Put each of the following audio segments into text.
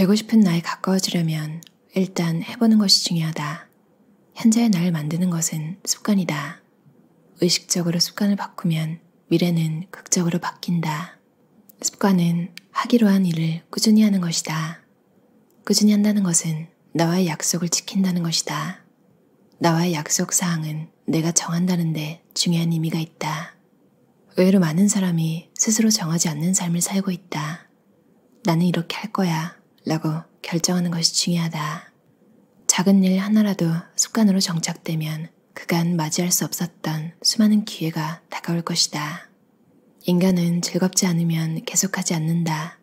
되고 싶은 나에 가까워지려면 일단 해보는 것이 중요하다. 현재의 나를 만드는 것은 습관이다. 의식적으로 습관을 바꾸면 미래는 극적으로 바뀐다. 습관은 하기로 한 일을 꾸준히 하는 것이다. 꾸준히 한다는 것은 나와의 약속을 지킨다는 것이다. 나와의 약속 사항은 내가 정한다는데 중요한 의미가 있다. 의외로 많은 사람이 스스로 정하지 않는 삶을 살고 있다. 나는 이렇게 할 거야 라고 결정하는 것이 중요하다. 작은 일 하나라도 습관으로 정착되면 그간 맞이할 수 없었던 수많은 기회가 다가올 것이다. 인간은 즐겁지 않으면 계속하지 않는다.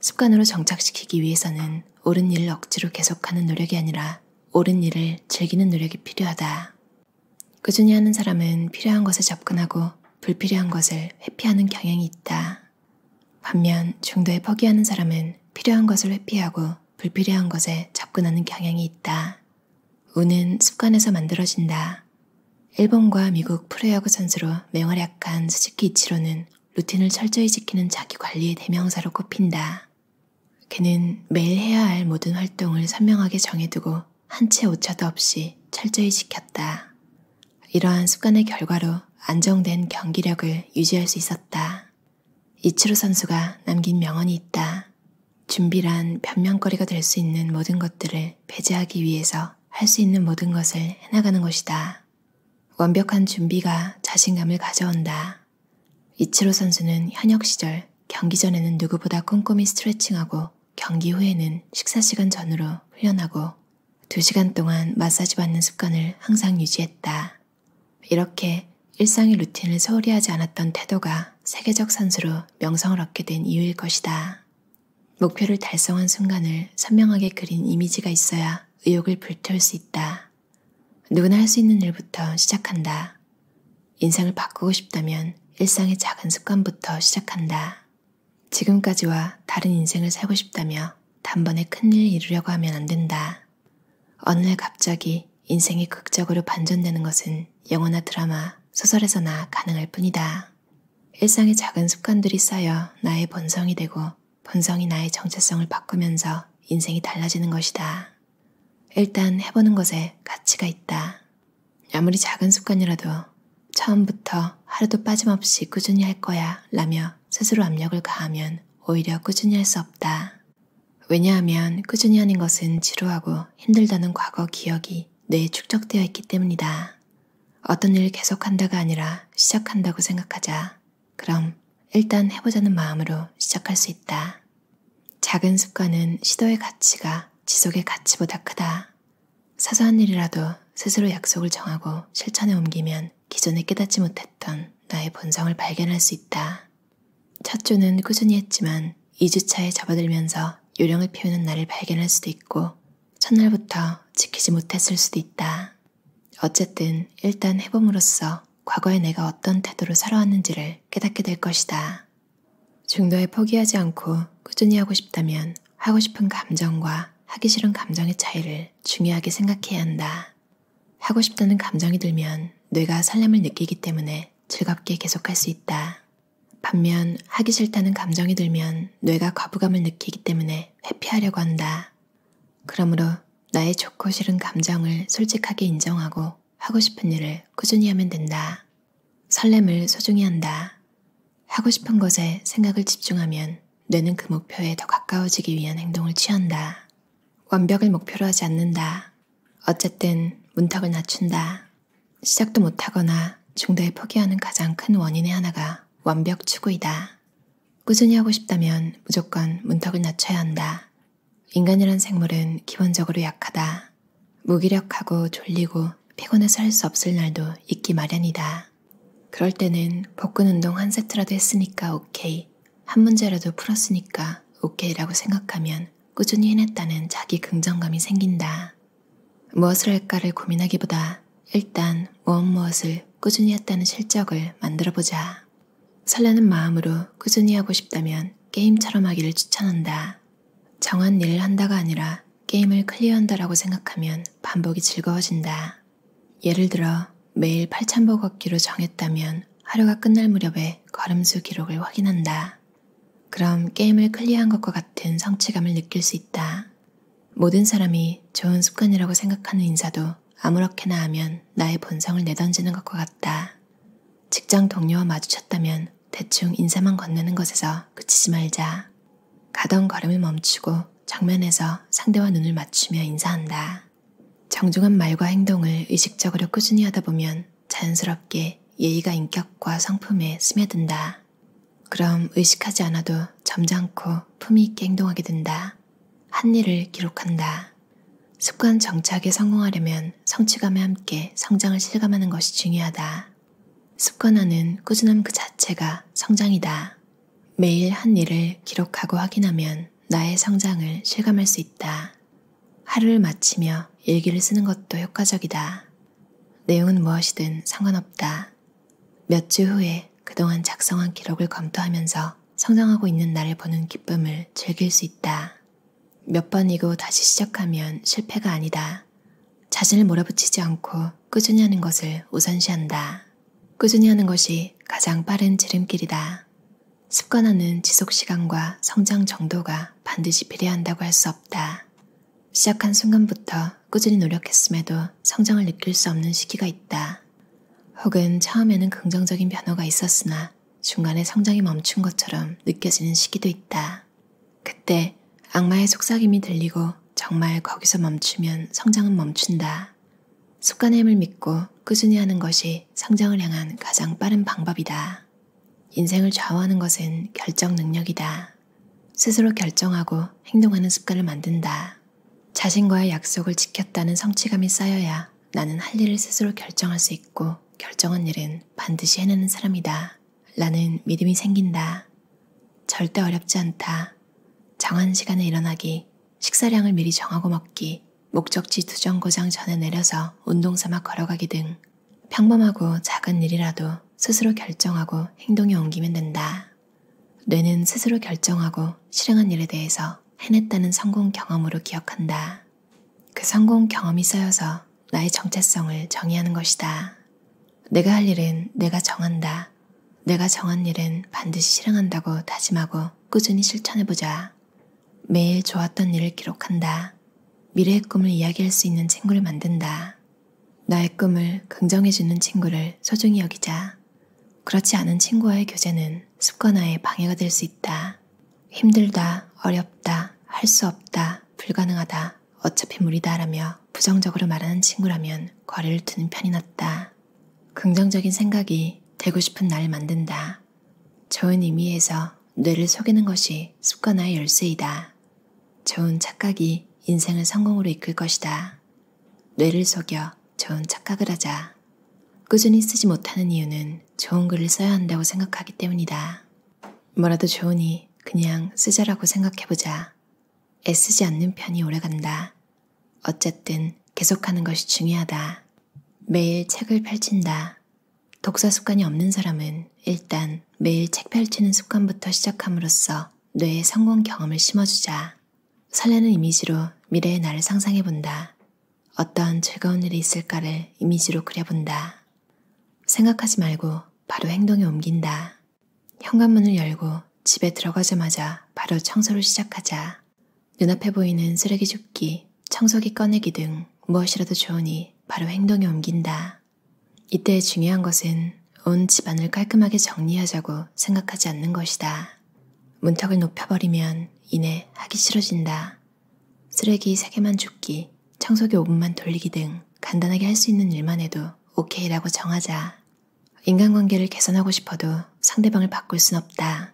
습관으로 정착시키기 위해서는 옳은 일을 억지로 계속하는 노력이 아니라 옳은 일을 즐기는 노력이 필요하다. 꾸준히 하는 사람은 필요한 것에 접근하고 불필요한 것을 회피하는 경향이 있다. 반면 중도에 포기하는 사람은 필요한 것을 회피하고 불필요한 것에 접근하는 경향이 있다. 우는 습관에서 만들어진다. 일본과 미국 프로야구 선수로 맹활약한 스즈키 이치로는 루틴을 철저히 지키는 자기 관리의 대명사로 꼽힌다. 그는 매일 해야 할 모든 활동을 선명하게 정해두고 한 채 오차도 없이 철저히 지켰다. 이러한 습관의 결과로 안정된 경기력을 유지할 수 있었다. 이치로 선수가 남긴 명언이 있다. 준비란 변명거리가 될 수 있는 모든 것들을 배제하기 위해서 할 수 있는 모든 것을 해나가는 것이다. 완벽한 준비가 자신감을 가져온다. 이치로 선수는 현역 시절 경기 전에는 누구보다 꼼꼼히 스트레칭하고 경기 후에는 식사시간 전으로 훈련하고 2시간 동안 마사지 받는 습관을 항상 유지했다. 이렇게 일상의 루틴을 소홀히 하지 않았던 태도가 세계적 선수로 명성을 얻게 된 이유일 것이다. 목표를 달성한 순간을 선명하게 그린 이미지가 있어야 의욕을 불태울 수 있다. 누구나 할 수 있는 일부터 시작한다. 인생을 바꾸고 싶다면 일상의 작은 습관부터 시작한다. 지금까지와 다른 인생을 살고 싶다며 단번에 큰일 이루려고 하면 안 된다. 어느 날 갑자기 인생이 극적으로 반전되는 것은 영화나 드라마, 소설에서나 가능할 뿐이다. 일상의 작은 습관들이 쌓여 나의 본성이 되고 본성이 나의 정체성을 바꾸면서 인생이 달라지는 것이다. 일단 해보는 것에 가치가 있다. 아무리 작은 습관이라도 처음부터 하루도 빠짐없이 꾸준히 할 거야 라며 스스로 압력을 가하면 오히려 꾸준히 할 수 없다. 왜냐하면 꾸준히 하는 것은 지루하고 힘들다는 과거 기억이 뇌에 축적되어 있기 때문이다. 어떤 일을 계속한다가 아니라 시작한다고 생각하자. 그럼 일단 해보자는 마음으로 시작할 수 있다. 작은 습관은 시도의 가치가 지속의 가치보다 크다. 사소한 일이라도 스스로 약속을 정하고 실천에 옮기면 기존에 깨닫지 못했던 나의 본성을 발견할 수 있다. 첫 주는 꾸준히 했지만 2주차에 접어들면서 요령을 피우는 나를 발견할 수도 있고 첫날부터 지키지 못했을 수도 있다. 어쨌든 일단 해봄으로써 과거에 내가 어떤 태도로 살아왔는지를 깨닫게 될 것이다. 중도에 포기하지 않고 꾸준히 하고 싶다면 하고 싶은 감정과 하기 싫은 감정의 차이를 중요하게 생각해야 한다. 하고 싶다는 감정이 들면 뇌가 설렘을 느끼기 때문에 즐겁게 계속할 수 있다. 반면 하기 싫다는 감정이 들면 뇌가 거부감을 느끼기 때문에 회피하려고 한다. 그러므로 나의 좋고 싫은 감정을 솔직하게 인정하고 하고 싶은 일을 꾸준히 하면 된다. 설렘을 소중히 한다. 하고 싶은 것에 생각을 집중하면 뇌는 그 목표에 더 가까워지기 위한 행동을 취한다. 완벽을 목표로 하지 않는다. 어쨌든 문턱을 낮춘다. 시작도 못하거나 중도에 포기하는 가장 큰 원인의 하나가 완벽 추구이다. 꾸준히 하고 싶다면 무조건 문턱을 낮춰야 한다. 인간이란 생물은 기본적으로 약하다. 무기력하고 졸리고 피곤해서 할 수 없을 날도 있기 마련이다. 그럴 때는 복근 운동 한 세트라도 했으니까 오케이, 한 문제라도 풀었으니까 오케이라고 생각하면 꾸준히 해냈다는 자기 긍정감이 생긴다. 무엇을 할까를 고민하기보다 일단 무엇 무엇을 꾸준히 했다는 실적을 만들어보자. 설레는 마음으로 꾸준히 하고 싶다면 게임처럼 하기를 추천한다. 정한 일을 한다가 아니라 게임을 클리어한다라고 생각하면 반복이 즐거워진다. 예를 들어 매일 8,000보 걷기로 정했다면 하루가 끝날 무렵에 걸음수 기록을 확인한다. 그럼 게임을 클리어한 것과 같은 성취감을 느낄 수 있다. 모든 사람이 좋은 습관이라고 생각하는 인사도 아무렇게나 하면 나의 본성을 내던지는 것과 같다. 직장 동료와 마주쳤다면 대충 인사만 건네는 것에서 그치지 말자. 가던 걸음을 멈추고 정면에서 상대와 눈을 맞추며 인사한다. 정중한 말과 행동을 의식적으로 꾸준히 하다 보면 자연스럽게 예의가 인격과 성품에 스며든다. 그럼 의식하지 않아도 점잖고 품위있게 행동하게 된다. 한 일을 기록한다. 습관 정착에 성공하려면 성취감에 함께 성장을 실감하는 것이 중요하다. 습관화는 꾸준함 그 자체가 성장이다. 매일 한 일을 기록하고 확인하면 나의 성장을 실감할 수 있다. 하루를 마치며 일기를 쓰는 것도 효과적이다. 내용은 무엇이든 상관없다. 몇 주 후에 그동안 작성한 기록을 검토하면서 성장하고 있는 나를 보는 기쁨을 즐길 수 있다. 몇 번이고 다시 시작하면 실패가 아니다. 자신을 몰아붙이지 않고 꾸준히 하는 것을 우선시한다. 꾸준히 하는 것이 가장 빠른 지름길이다. 습관화는 지속 시간과 성장 정도가 반드시 비례한다고 할 수 없다. 시작한 순간부터 꾸준히 노력했음에도 성장을 느낄 수 없는 시기가 있다. 혹은 처음에는 긍정적인 변화가 있었으나 중간에 성장이 멈춘 것처럼 느껴지는 시기도 있다. 그때 악마의 속삭임이 들리고 정말 거기서 멈추면 성장은 멈춘다. 습관의 힘을 믿고 꾸준히 하는 것이 성장을 향한 가장 빠른 방법이다. 인생을 좌우하는 것은 결정 능력이다. 스스로 결정하고 행동하는 습관을 만든다. 자신과의 약속을 지켰다는 성취감이 쌓여야 나는 할 일을 스스로 결정할 수 있고 결정한 일은 반드시 해내는 사람이다. 라는 믿음이 생긴다. 절대 어렵지 않다. 정한 시간에 일어나기, 식사량을 미리 정하고 먹기, 목적지 두 정거장 전에 내려서 운동 삼아 걸어가기 등 평범하고 작은 일이라도 스스로 결정하고 행동에 옮기면 된다. 뇌는 스스로 결정하고 실행한 일에 대해서 해냈다는 성공 경험으로 기억한다. 그 성공 경험이 쌓여서 나의 정체성을 정의하는 것이다. 내가 할 일은 내가 정한다. 내가 정한 일은 반드시 실행한다고 다짐하고 꾸준히 실천해보자. 매일 좋았던 일을 기록한다. 미래의 꿈을 이야기할 수 있는 친구를 만든다. 나의 꿈을 긍정해주는 친구를 소중히 여기자. 그렇지 않은 친구와의 교제는 습관화에 방해가 될 수 있다. 힘들다, 어렵다, 할수 없다, 불가능하다, 어차피 무리다라며 부정적으로 말하는 친구라면 거리를 두는 편이 낫다. 긍정적인 생각이 되고 싶은 날 만든다. 좋은 의미에서 뇌를 속이는 것이 습관화의 열쇠이다. 좋은 착각이 인생을 성공으로 이끌 것이다. 뇌를 속여 좋은 착각을 하자. 꾸준히 쓰지 못하는 이유는 좋은 글을 써야 한다고 생각하기 때문이다. 뭐라도 좋으니 그냥 쓰자라고 생각해보자. 애쓰지 않는 편이 오래간다. 어쨌든 계속하는 것이 중요하다. 매일 책을 펼친다. 독서 습관이 없는 사람은 일단 매일 책 펼치는 습관부터 시작함으로써 뇌의 성공 경험을 심어주자. 설레는 이미지로 미래의 나를 상상해본다. 어떤 즐거운 일이 있을까를 이미지로 그려본다. 생각하지 말고 바로 행동에 옮긴다. 현관문을 열고 집에 들어가자마자 바로 청소를 시작하자. 눈앞에 보이는 쓰레기 줍기, 청소기 꺼내기 등 무엇이라도 좋으니 바로 행동에 옮긴다. 이때 중요한 것은 온 집안을 깔끔하게 정리하자고 생각하지 않는 것이다. 문턱을 높여버리면 이내 하기 싫어진다. 쓰레기 3개만 줍기, 청소기 5분만 돌리기 등 간단하게 할 수 있는 일만 해도 오케이라고 정하자. 인간관계를 개선하고 싶어도 상대방을 바꿀 순 없다.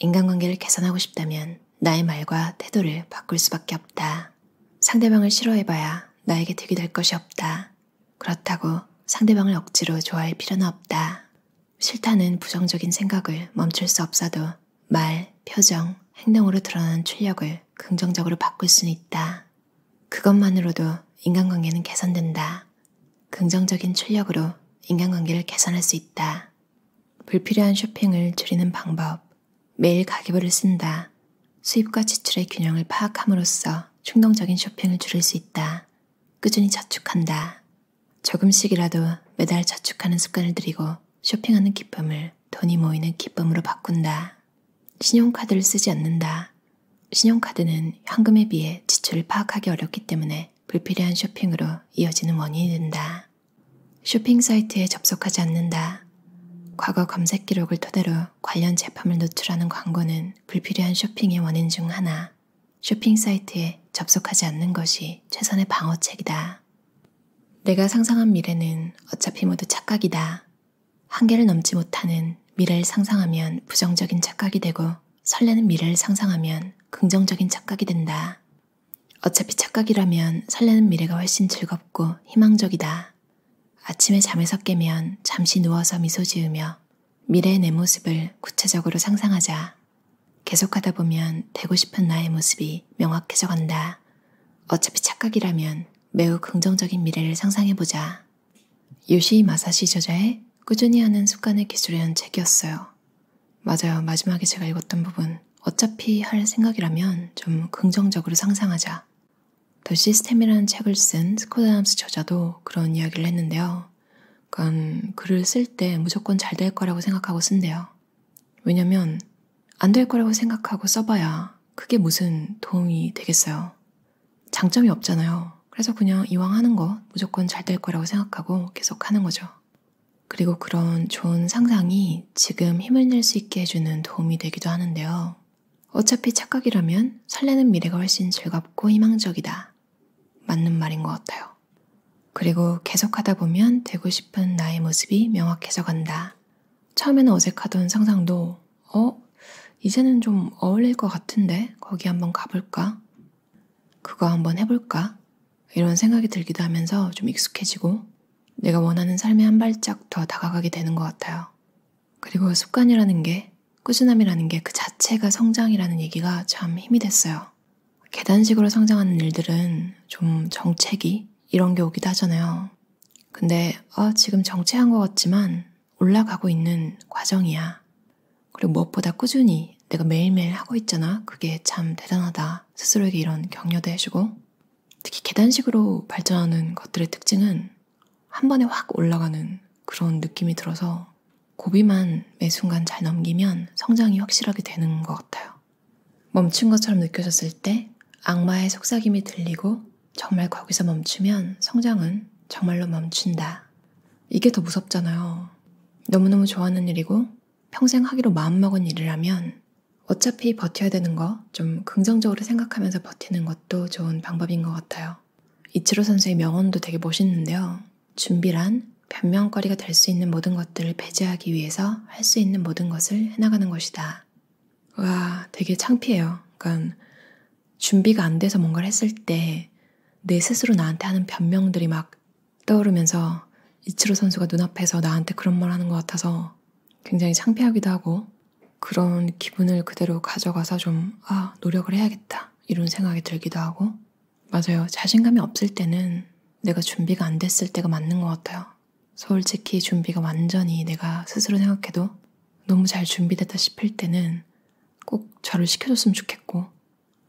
인간관계를 개선하고 싶다면 나의 말과 태도를 바꿀 수밖에 없다. 상대방을 싫어해봐야 나에게 득이 될 것이 없다. 그렇다고 상대방을 억지로 좋아할 필요는 없다. 싫다는 부정적인 생각을 멈출 수 없어도 말, 표정, 행동으로 드러나는 출력을 긍정적으로 바꿀 수는 있다. 그것만으로도 인간관계는 개선된다. 긍정적인 출력으로 인간관계를 개선할 수 있다. 불필요한 쇼핑을 줄이는 방법. 매일 가계부를 쓴다. 수입과 지출의 균형을 파악함으로써 충동적인 쇼핑을 줄일 수 있다. 꾸준히 저축한다. 조금씩이라도 매달 저축하는 습관을 들이고 쇼핑하는 기쁨을 돈이 모이는 기쁨으로 바꾼다. 신용카드를 쓰지 않는다. 신용카드는 현금에 비해 지출을 파악하기 어렵기 때문에 불필요한 쇼핑으로 이어지는 원인이 된다. 쇼핑 사이트에 접속하지 않는다. 과거 검색 기록을 토대로 관련 제품을 노출하는 광고는 불필요한 쇼핑의 원인 중 하나, 쇼핑 사이트에 접속하지 않는 것이 최선의 방어책이다. 내가 상상한 미래는 어차피 모두 착각이다. 한계를 넘지 못하는 미래를 상상하면 부정적인 착각이 되고 설레는 미래를 상상하면 긍정적인 착각이 된다. 어차피 착각이라면 설레는 미래가 훨씬 즐겁고 희망적이다. 아침에 잠에서 깨면 잠시 누워서 미소 지으며 미래의 내 모습을 구체적으로 상상하자. 계속하다 보면 되고 싶은 나의 모습이 명확해져 간다. 어차피 착각이라면 매우 긍정적인 미래를 상상해보자. 요시 마사시 저자의 꾸준히 하는 습관을 기술한 책이었어요. 맞아요. 마지막에 제가 읽었던 부분. 어차피 할 생각이라면 좀 긍정적으로 상상하자. 더 시스템이라는 책을 쓴 스코다함스 저자도 그런 이야기를 했는데요. 그건 글을 쓸 때 무조건 잘 될 거라고 생각하고 쓴대요. 왜냐면 안 될 거라고 생각하고 써봐야 그게 무슨 도움이 되겠어요. 장점이 없잖아요. 그래서 그냥 이왕 하는 거 무조건 잘 될 거라고 생각하고 계속 하는 거죠. 그리고 그런 좋은 상상이 지금 힘을 낼 수 있게 해주는 도움이 되기도 하는데요. 어차피 착각이라면 설레는 미래가 훨씬 즐겁고 희망적이다. 맞는 말인 것 같아요. 그리고 계속하다 보면 되고 싶은 나의 모습이 명확해져 간다. 처음에는 어색하던 상상도, 어? 이제는 좀 어울릴 것 같은데? 거기 한번 가볼까? 그거 한번 해볼까? 이런 생각이 들기도 하면서 좀 익숙해지고 내가 원하는 삶에 한 발짝 더 다가가게 되는 것 같아요. 그리고 습관이라는 게, 꾸준함이라는 게 그 자체가 성장이라는 얘기가 참 힘이 됐어요. 계단식으로 성장하는 일들은 좀 정체기 이런 게 오기도 하잖아요. 근데 어, 지금 정체한 것 같지만 올라가고 있는 과정이야. 그리고 무엇보다 꾸준히 내가 매일매일 하고 있잖아. 그게 참 대단하다. 스스로에게 이런 격려도 해주고. 특히 계단식으로 발전하는 것들의 특징은 한 번에 확 올라가는 그런 느낌이 들어서 고비만 매 순간 잘 넘기면 성장이 확실하게 되는 것 같아요. 멈춘 것처럼 느껴졌을 때 악마의 속삭임이 들리고 정말 거기서 멈추면 성장은 정말로 멈춘다. 이게 더 무섭잖아요. 너무너무 좋아하는 일이고 평생 하기로 마음먹은 일이라면 어차피 버텨야 되는 거 좀 긍정적으로 생각하면서 버티는 것도 좋은 방법인 것 같아요. 이치로 선수의 명언도 되게 멋있는데요. 준비란 변명거리가 될 수 있는 모든 것들을 배제하기 위해서 할 수 있는 모든 것을 해나가는 것이다. 와, 되게 창피해요. 그러니까 준비가 안 돼서 뭔가를 했을 때 내 스스로 나한테 하는 변명들이 막 떠오르면서 이치로 선수가 눈앞에서 나한테 그런 말 하는 것 같아서 굉장히 창피하기도 하고 그런 기분을 그대로 가져가서 좀, 아, 노력을 해야겠다. 이런 생각이 들기도 하고. 맞아요. 자신감이 없을 때는 내가 준비가 안 됐을 때가 맞는 것 같아요. 솔직히 준비가 완전히 내가 스스로 생각해도 너무 잘 준비됐다 싶을 때는 꼭 저를 시켜줬으면 좋겠고,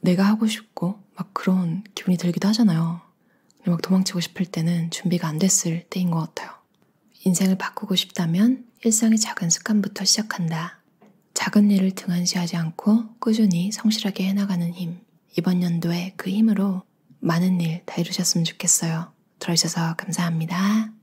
내가 하고 싶고 막 그런 기분이 들기도 하잖아요. 근데 막 도망치고 싶을 때는 준비가 안 됐을 때인 것 같아요. 인생을 바꾸고 싶다면 일상의 작은 습관부터 시작한다. 작은 일을 등한시하지 않고 꾸준히 성실하게 해나가는 힘. 이번 연도에 그 힘으로 많은 일 다 이루셨으면 좋겠어요. 들어주셔서 감사합니다.